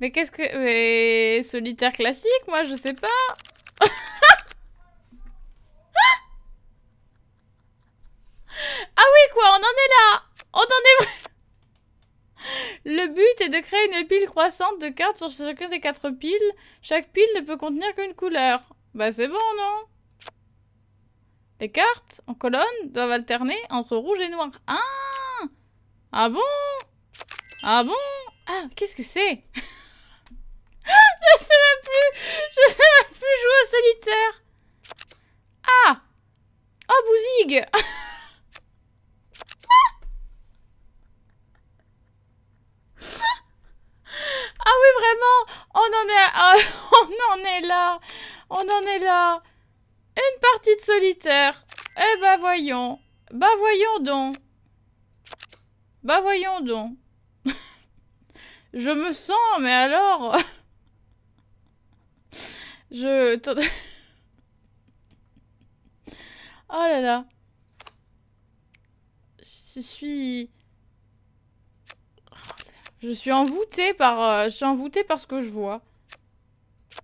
Mais qu'est-ce que... Mais... Solitaire classique, moi, je sais pas. ah oui, quoi, on en est là On en est... Le but est de créer une pile croissante de cartes sur chacune des quatre piles. Chaque pile ne peut contenir qu'une couleur. Bah c'est bon, non Les cartes, en colonne, doivent alterner entre rouge et noir. Ah Ah bon Ah bon Ah, qu'est-ce que c'est plus Je sais plus jouer au solitaire Ah Oh, bouzig Ah oui, vraiment On en est... On en est là On en est là Une partie de solitaire Eh bah ben, voyons Bah voyons donc Bah voyons donc Je me sens, mais alors je... oh là là. Je suis... Je suis envoûtée par... Euh, je suis envoûtée par ce que je vois.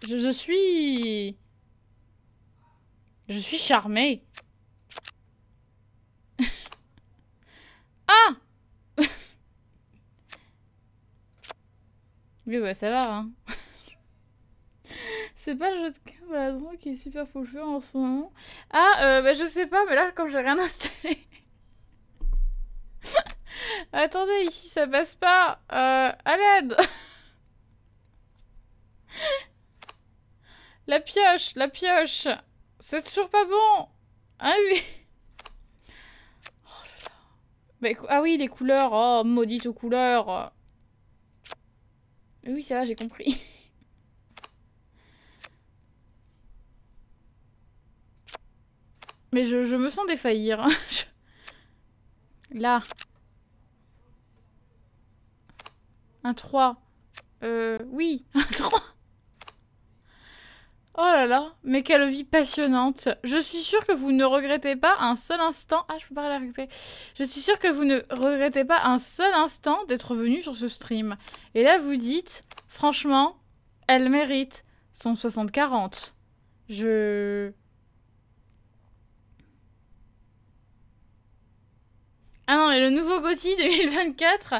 Je, je suis... Je suis charmée. ah Mais ouais, ça va, hein. C'est pas le jeu de câble à qui est super faucheux en ce moment. Ah, euh, bah, je sais pas, mais là, comme j'ai rien installé. Attendez, ici ça passe pas. Euh, à l'aide. la pioche, la pioche. C'est toujours pas bon. Ah oui. Oh là là. Bah, ah oui, les couleurs. Oh, maudite aux couleurs. Oui, ça va, j'ai compris. je, me sens défaillir. Là. Un 3. Euh, oui, un 3. Oh là là, mais quelle vie passionnante. Je suis sûre que vous ne regrettez pas un seul instant. Ah, je peux pas la récupérer. Je suis sûre que vous ne regrettez pas un seul instant d'être venu sur ce stream. Et là, vous dites, franchement, elle mérite son 60-40. Je. Ah non, mais le nouveau Gauthier 2024.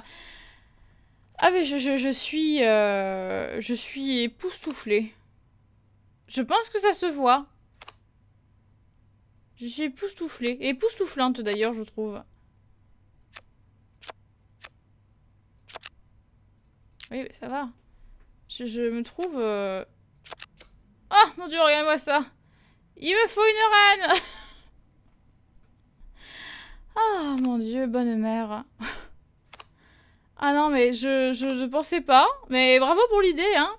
Ah mais je, suis... Euh, je suis époustouflée. Je pense que ça se voit. Je suis époustouflée. Et époustouflante d'ailleurs, je trouve. Oui, mais ça va. Je, me trouve... Euh, oh mon dieu, regarde-moi ça Il me faut une reine Ah mon dieu, bonne mère. ah non, mais je, ne pensais pas. Mais bravo pour l'idée, hein.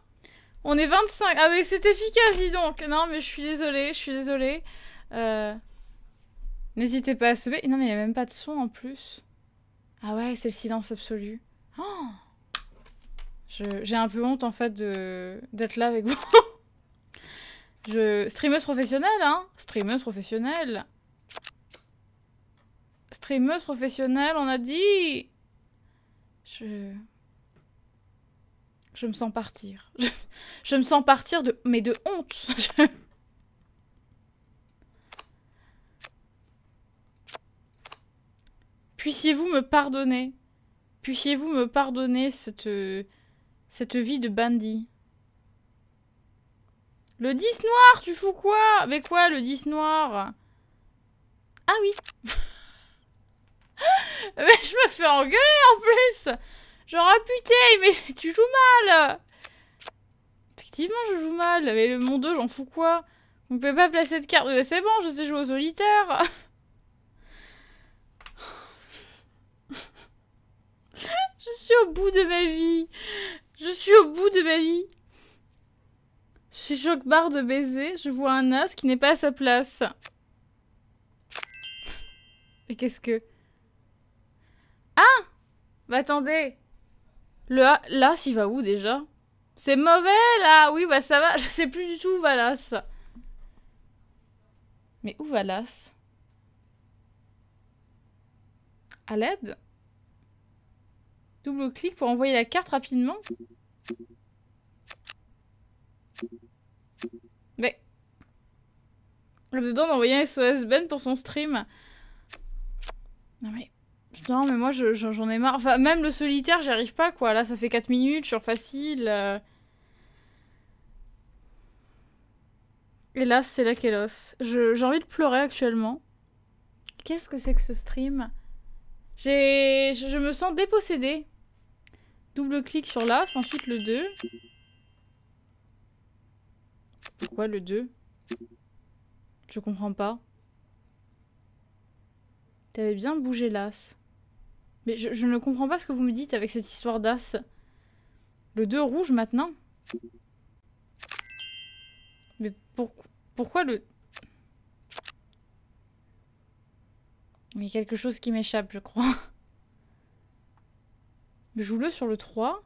On est 25. Ah mais c'est efficace, dis donc. Non, mais je suis désolée, je suis désolée. Euh, n'hésitez pas à se... Non, mais il n'y a même pas de son en plus. Ah ouais, c'est le silence absolu. Oh j'ai un peu honte en fait d'être là avec vous. je streameuse professionnel hein streamer professionnel. Streameuse professionnelle, on a dit. Je. Je me sens partir. Je, me sens partir de. Mais de honte Puissiez-vous me pardonner Puissiez-vous me pardonner cette. cette vie de bandit le 10 noir, tu fous quoi Avec quoi le 10 noir Ah oui Mais je me fais engueuler en plus Genre, oh, putain, mais tu joues mal Effectivement, je joue mal, mais le monde, j'en fous quoi On peut pas placer de carte euh, c'est bon, je sais jouer au solitaire Je suis au bout de ma vie Je suis au bout de ma vie Je suis choc-barre de baiser, je vois un as qui n'est pas à sa place. Mais qu'est-ce que... Ah Bah attendez Le là, il va où déjà C'est mauvais là Oui, bah ça va, je sais plus du tout où va Mais où va l'As À l'aide Double-clic pour envoyer la carte rapidement Mais... Dedans d'envoyer un SOS Ben pour son stream. Non mais... Non, mais moi, j'en ai marre. Enfin, même le solitaire, j'y arrive pas, quoi. Là, ça fait 4 minutes je sur facile. Euh. Et Hélas, c'est la Kélos. J'ai envie de pleurer actuellement. Qu'est-ce que c'est que ce stream Je, je me sens dépossédée. Double clic sur l'as, ensuite le 2. Pourquoi le 2 Je comprends pas. T'avais bien bougé l'as. Mais je, ne comprends pas ce que vous me dites avec cette histoire d'as. Le 2 rouge maintenant Mais pourquoi le... Il y a quelque chose qui m'échappe, je crois. Joue-le sur le 3.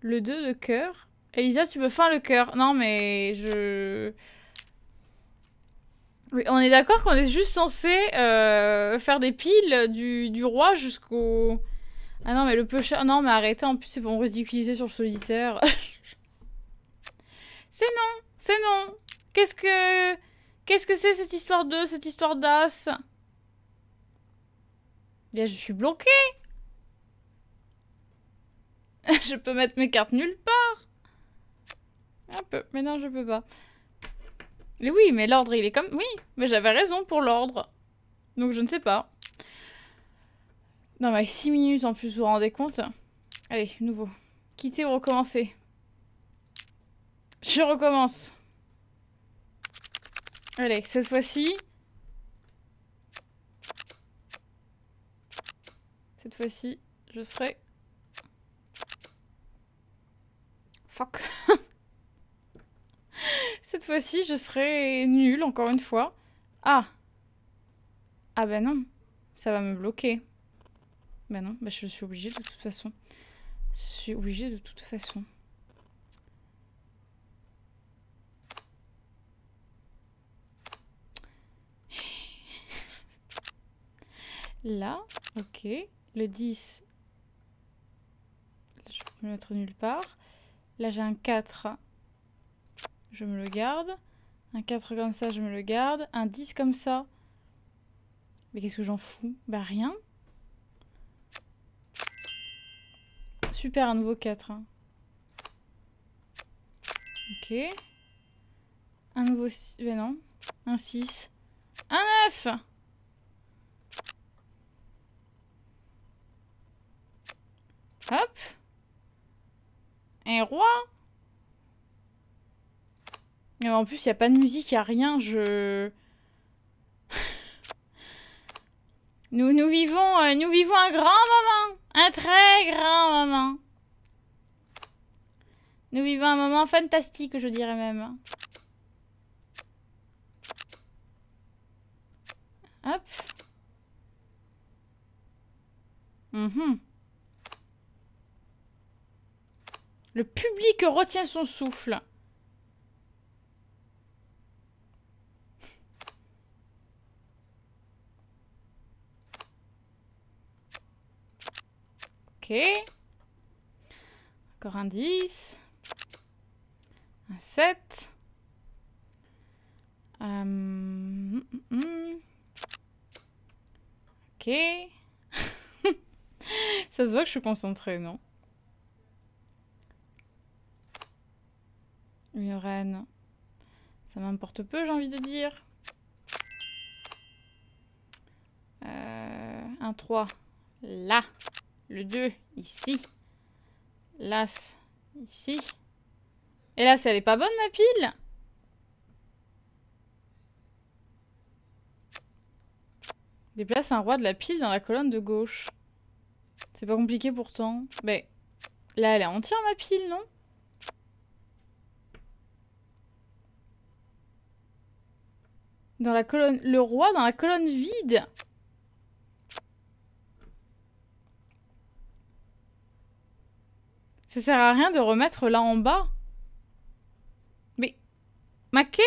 Le 2 de cœur. Elisa, tu veux fin le cœur. Non, mais je on est d'accord qu'on est juste censé euh, faire des piles du, roi jusqu'au. Ah non, mais le peu Non, mais arrêtez, en plus, c'est pour me ridiculiser sur le solitaire. c'est non, c'est non. Qu'est-ce que. Qu'est-ce que c'est cette histoire de. cette histoire d'as Bien, je suis bloquée Je peux mettre mes cartes nulle part Un peu, mais non, je peux pas. Oui, mais l'ordre, il est comme... Oui, mais j'avais raison pour l'ordre. Donc je ne sais pas. Non, mais 6 minutes en plus, vous vous rendez compte Allez, nouveau. Quitter ou recommencer Je recommence. Allez, cette fois-ci... Cette fois-ci, je serai... Fuck. Cette fois-ci, je serai nulle, encore une fois. Ah Ah ben non, ça va me bloquer. Ben non, ben je suis obligée de toute façon. Je suis obligée de toute façon. Là, ok. Le 10, je peux me mettre nulle part. Là, j'ai un 4 je me le garde. Un 4 comme ça, je me le garde. Un 10 comme ça. Mais qu'est-ce que j'en fous Bah rien. Super, un nouveau 4. Hein. Ok. Un nouveau 6. Mais non. Un 6. Un 9 Hop Un roi euh, en plus, il n'y a pas de musique, il n'y a rien, je... Nous, nous, vivons, euh, nous vivons un grand moment, un très grand moment. Nous vivons un moment fantastique, je dirais même. Hop. Mhm. Le public retient son souffle. Ok. Encore un 10. Un 7. Euh... Hum, hum, hum, ok. Ça se voit que je suis concentrée, non Une reine. Ça m'importe peu, j'ai envie de dire. Euh, un 3. Là le 2 ici, l'As ici. Et là, ça est pas bonne ma pile Déplace un roi de la pile dans la colonne de gauche. C'est pas compliqué pourtant. Mais ben, là, elle est entière ma pile, non Dans la colonne... Le roi dans la colonne vide Ça sert à rien de remettre là en bas. Mais... Maquet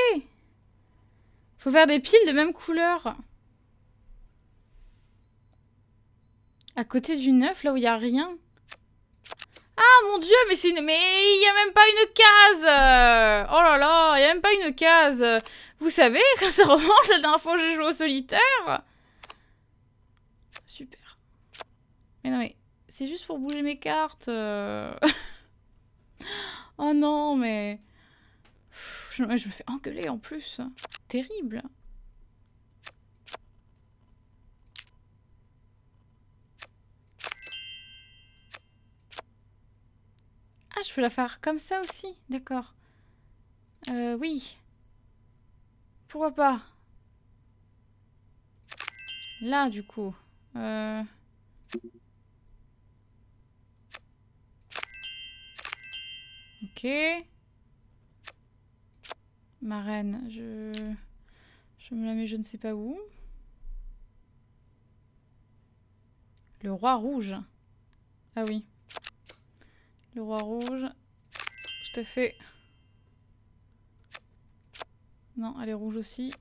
Faut faire des piles de même couleur. À côté du neuf, là où il n'y a rien. Ah mon dieu, mais il n'y a même pas une case Oh là là, il n'y a même pas une case Vous savez, quand ça remonte, la dernière fois j'ai joué au solitaire Super. Mais non mais... C'est juste pour bouger mes cartes. Euh. oh non, mais... Je, je me fais engueuler en plus. Terrible. Ah, je peux la faire comme ça aussi D'accord. Euh, oui. Pourquoi pas Là, du coup. Euh... Ok. Ma reine, je... Je me la mets je ne sais pas où. Le roi rouge. Ah oui. Le roi rouge. Tout à fait. Non, elle est rouge aussi.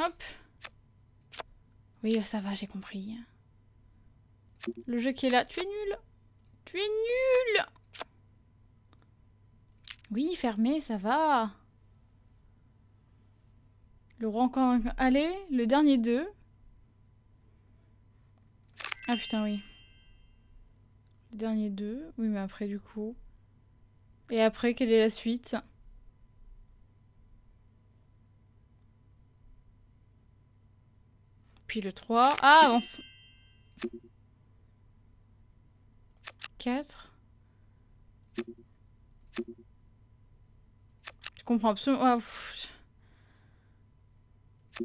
Hop. Oui, ça va, j'ai compris. Le jeu qui est là. Tu es nul. Tu es nul oui, fermé, ça va. Le un... allez, le dernier 2. Ah putain, oui. Le dernier 2. Oui, mais après, du coup. Et après, quelle est la suite Puis le 3. Ah, avance 4 comprends absolument. Tu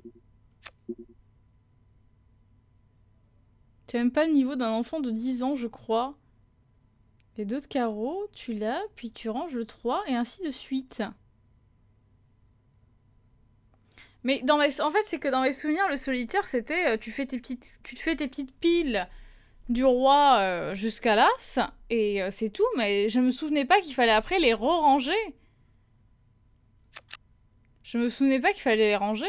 tu même pas le niveau d'un enfant de 10 ans, je crois. Les deux de carreau, tu l'as, puis tu ranges le 3, et ainsi de suite. Mais dans mes... en fait, c'est que dans mes souvenirs, le solitaire, c'était euh, tu, fais tes petites... tu te fais tes petites piles du roi euh, jusqu'à l'as, et euh, c'est tout, mais je ne me souvenais pas qu'il fallait après les re-ranger. Je me souvenais pas qu'il fallait les ranger.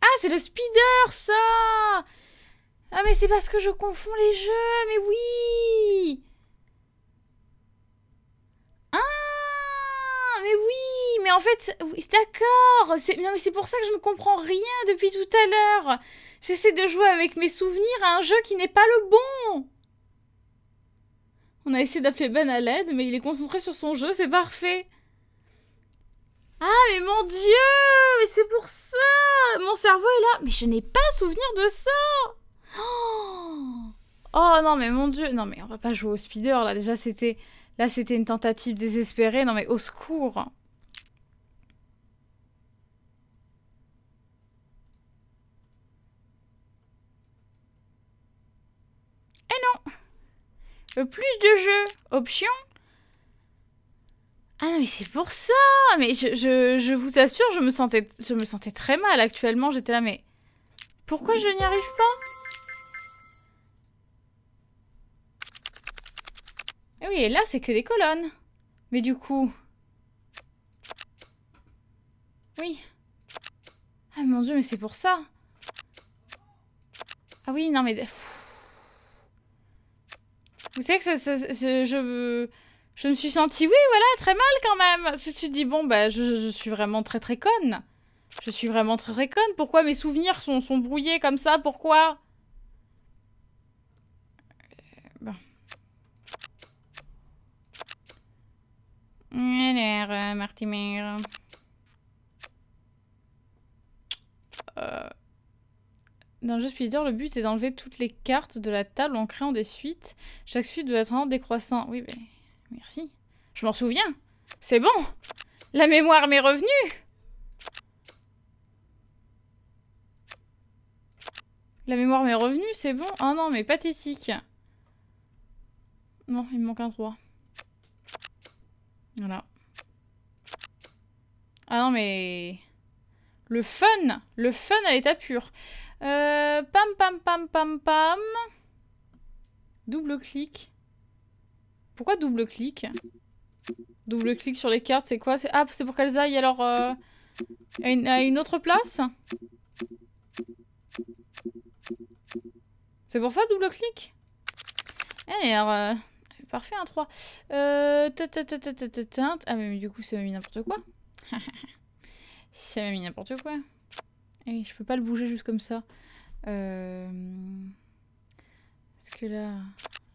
Ah, c'est le speeder, ça Ah, mais c'est parce que je confonds les jeux, mais oui Ah, mais oui Mais en fait, d'accord Non, mais c'est pour ça que je ne comprends rien depuis tout à l'heure J'essaie de jouer avec mes souvenirs à un jeu qui n'est pas le bon on a essayé d'appeler Ben à l'aide, mais il est concentré sur son jeu, c'est parfait. Ah, mais mon dieu Mais c'est pour ça Mon cerveau est là Mais je n'ai pas souvenir de ça oh, oh non, mais mon dieu Non, mais on va pas jouer au speeder, là. Déjà, c'était... Là, c'était une tentative désespérée. Non, mais au secours plus de jeux. Option. Ah non, mais c'est pour ça Mais je, je, vous assure, je me, sentais, je me sentais très mal actuellement. J'étais là, mais... Pourquoi je n'y arrive pas Et eh oui, et là, c'est que des colonnes. Mais du coup... Oui. Ah mon dieu, mais c'est pour ça. Ah oui, non mais... Vous savez que je, je me suis sentie, oui, voilà, très mal quand même. Je tu suis dis, bon, bah, je, je, suis vraiment très très conne. Je suis vraiment très très conne. Pourquoi mes souvenirs sont, sont brouillés comme ça Pourquoi euh, Bon. Alors, Martimer. Euh. Dans le jeu le but est d'enlever toutes les cartes de la table en créant des suites. Chaque suite doit être un décroissant. Oui, mais... Ben, merci. Je m'en souviens. C'est bon. La mémoire m'est revenue. La mémoire m'est revenue, c'est bon. Ah non, mais pathétique. Non, il me manque un 3. Voilà. Ah non, mais... Le fun Le fun à l'état pur pam, pam, pam, pam, pam. Double clic. Pourquoi double clic Double clic sur les cartes, c'est quoi Ah, c'est pour qu'elles aillent alors à, une, autre place C'est pour ça, double clic Eh, alors... parfait, un 3. Euh, ta ta ta ah, mais du coup, ça m'a mis n'importe quoi. ça m'a mis n'importe quoi je peux pas le bouger juste comme ça. Euh, est-ce que là,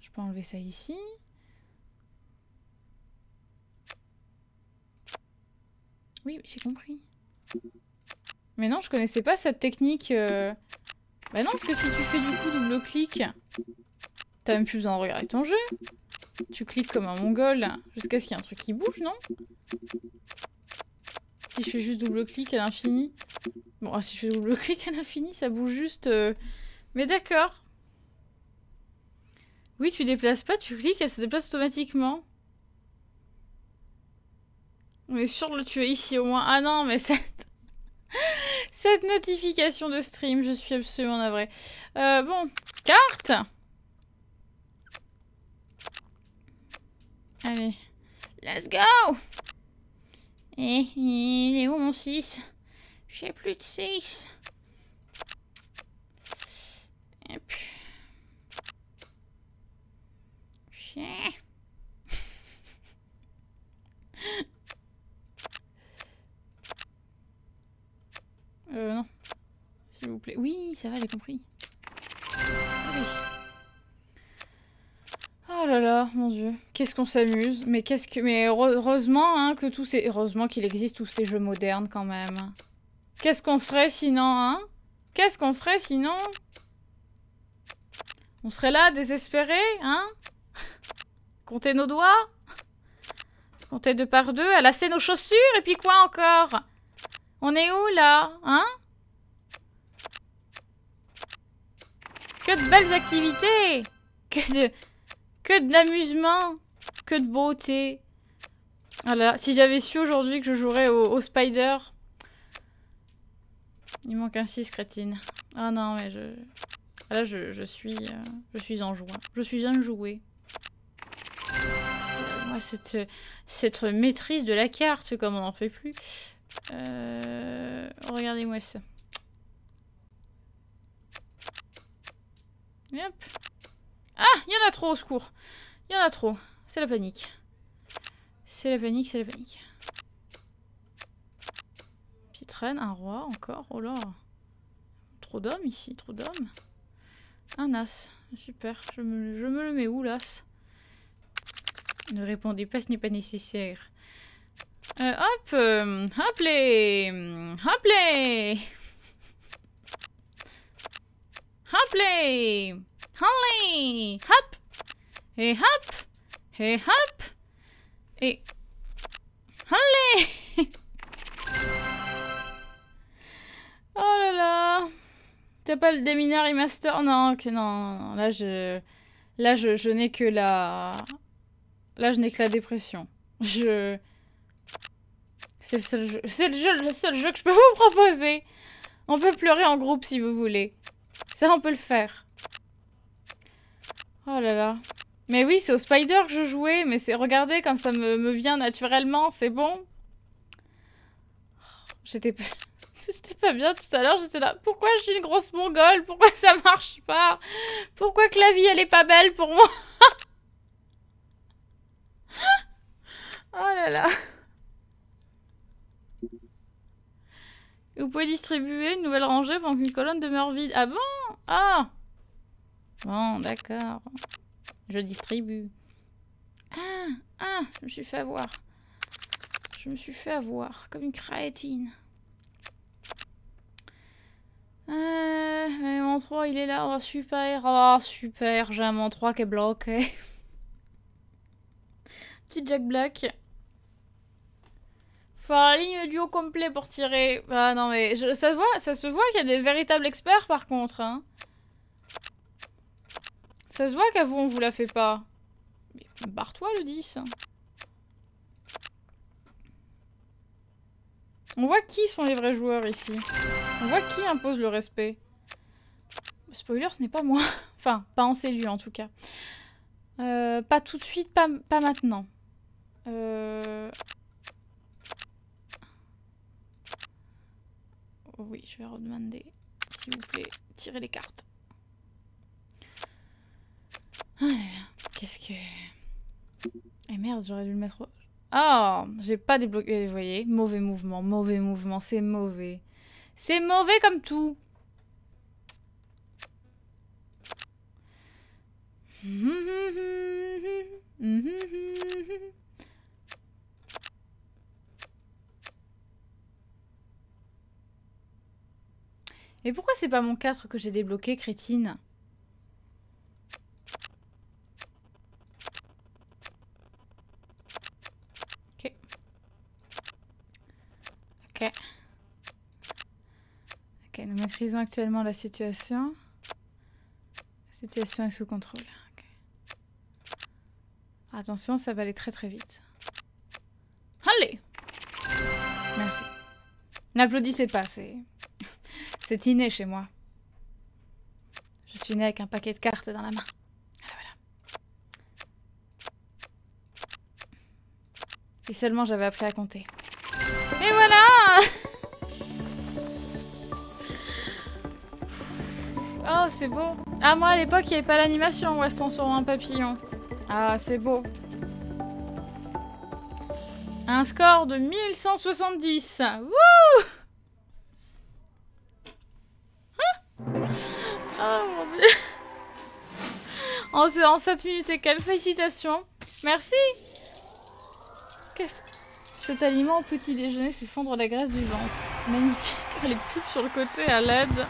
je peux enlever ça ici Oui, j'ai compris. Mais non, je connaissais pas cette technique. Euh. Bah non, parce que si tu fais du coup double-clic, t'as même plus besoin de regarder ton jeu. Tu cliques comme un mongol jusqu'à ce qu'il y ait un truc qui bouge, non si je fais juste double-clic à l'infini... Bon, ah, si je fais double-clic à l'infini, ça bouge juste... Euh. Mais d'accord. Oui, tu déplaces pas, tu cliques, elle se déplace automatiquement. On est sûr de le tuer ici au moins. Ah non, mais cette... cette notification de stream, je suis absolument navrée. Euh, bon, carte Allez, let's go et eh, il est où mon 6 J'ai plus de 6. Et euh non. S'il vous plaît. Oui, ça va, j'ai compris mon dieu. Qu'est-ce qu'on s'amuse. Mais qu'est-ce que. Mais heureusement hein, que Heureusement qu'il existe tous ces jeux modernes quand même. Qu'est-ce qu'on ferait sinon, hein Qu'est-ce qu'on ferait sinon On serait là, désespérés, hein Comptez nos doigts Comptez deux par deux, alasser nos chaussures, et puis quoi encore On est où, là Hein Que de belles activités Que de... Que de l'amusement Que de beauté Voilà, ah si j'avais su aujourd'hui que je jouerais au, Spider... Il manque un 6, crétine. Ah non, mais je... là, je, suis... je suis enjouée. Je suis enjouée. Moi, cette, maîtrise de la carte, comme on n'en fait plus. Euh, regardez-moi ça. Yep. Ah Il y en a trop, au secours Il y en a trop. C'est la panique. C'est la panique, c'est la panique. Petite reine, un roi, encore. Oh là Trop d'hommes ici, trop d'hommes. Un as. Super. Je me, le mets où, l'as Ne répondez pas, ce n'est pas nécessaire. Euh, hop euh, Hop les Hop les Hop les Holly, Hop Et hop Et hop Et... Holly. Oh là là T'as pas le démineur master Non, que non, là je... Là je, n'ai que la... Là je n'ai que la dépression. Je... C'est le seul C'est le seul jeu que je peux vous proposer On peut pleurer en groupe si vous voulez. Ça on peut le faire. Oh là là. Mais oui, c'est au Spider que je jouais, mais c'est regardez comme ça me, me vient naturellement, c'est bon. Oh, j'étais j'étais pas bien tout à l'heure, j'étais là, pourquoi je suis une grosse mongole Pourquoi ça marche pas Pourquoi que la vie elle est pas belle pour moi Oh là là Vous pouvez distribuer une nouvelle rangée pendant qu'une colonne demeure vide. Ah bon Ah Bon, d'accord. Je distribue. Ah, ah, je me suis fait avoir. Je me suis fait avoir, comme une créatine. Ah, mon 3, il est là. Oh, super. Oh, super. J'ai un mon 3 qui est bloqué. Petit Jack Black. Faut la ligne du haut complet pour tirer. Ah non, mais je, ça, se voit, ça se voit qu'il y a des véritables experts par contre. Hein. Ça se voit qu'à vous, on vous la fait pas. Mais barre-toi le 10. On voit qui sont les vrais joueurs ici. On voit qui impose le respect. Spoiler, ce n'est pas moi. Enfin, pas en cellule en tout cas. Euh, pas tout de suite, pas, maintenant. Euh. Oui, je vais redemander. S'il vous plaît, tirez les cartes. Ah là qu'est-ce que... Eh merde, j'aurais dû le mettre... Oh, j'ai pas débloqué, vous voyez, mauvais mouvement, mauvais mouvement, c'est mauvais. C'est mauvais comme tout. Et pourquoi c'est pas mon 4 que j'ai débloqué, crétine actuellement la situation. La situation est sous contrôle. Attention, ça va aller très très vite. Allez Merci. N'applaudissez pas, c'est... c'est inné chez moi. Je suis née avec un paquet de cartes dans la main. Et seulement j'avais appris à compter. Et voilà c'est beau. Ah, moi, à l'époque, il n'y avait pas l'animation Weston sur un papillon. Ah, c'est beau. Un score de 1170. Wouh Oh mon dieu. En, en 7 minutes et quelle félicitations. Merci. Cet aliment au petit déjeuner fait fondre la graisse du ventre. Magnifique. Les pubs sur le côté à l'aide.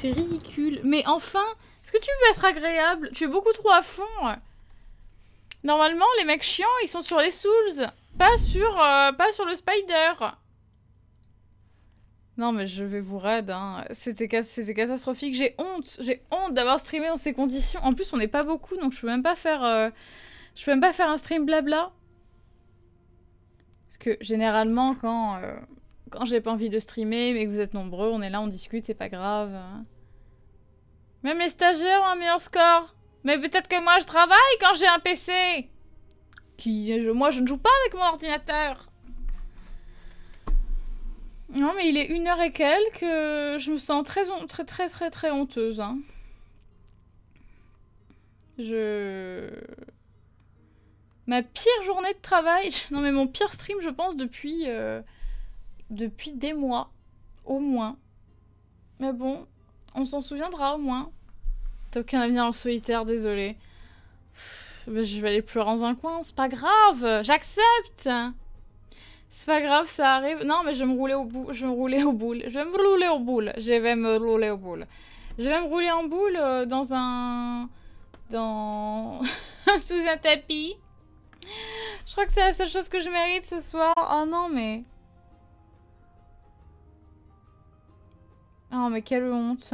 C'est ridicule. Mais enfin, est-ce que tu veux être agréable Tu es beaucoup trop à fond. Normalement, les mecs chiants, ils sont sur les Souls. Pas sur, euh, pas sur le Spider. Non, mais je vais vous raid. Hein. C'était catastrophique. J'ai honte. J'ai honte d'avoir streamé dans ces conditions. En plus, on n'est pas beaucoup, donc je peux même pas faire... Euh, je peux même pas faire un stream blabla. Parce que généralement, quand... Euh, quand j'ai pas envie de streamer, mais que vous êtes nombreux, on est là, on discute, c'est pas grave. Même les stagiaires ont un meilleur score. Mais peut-être que moi je travaille quand j'ai un PC. Qui, moi je ne joue pas avec mon ordinateur. Non mais il est une heure et quelques, je me sens très très très très très honteuse. Hein. Je... Ma pire journée de travail, non mais mon pire stream je pense depuis... Euh, depuis des mois, au moins. Mais bon, on s'en souviendra au moins. T'as aucun avenir en solitaire, désolé. mais Je vais aller pleurer dans un coin, c'est pas grave, j'accepte. C'est pas grave, ça arrive. Non, mais je vais me rouler au bout, je vais me rouler au boule, je vais me rouler au boule, je vais me rouler au boule. Je vais me rouler en boule euh, dans un, dans sous un tapis. Je crois que c'est la seule chose que je mérite ce soir. Oh non, mais Oh mais quelle honte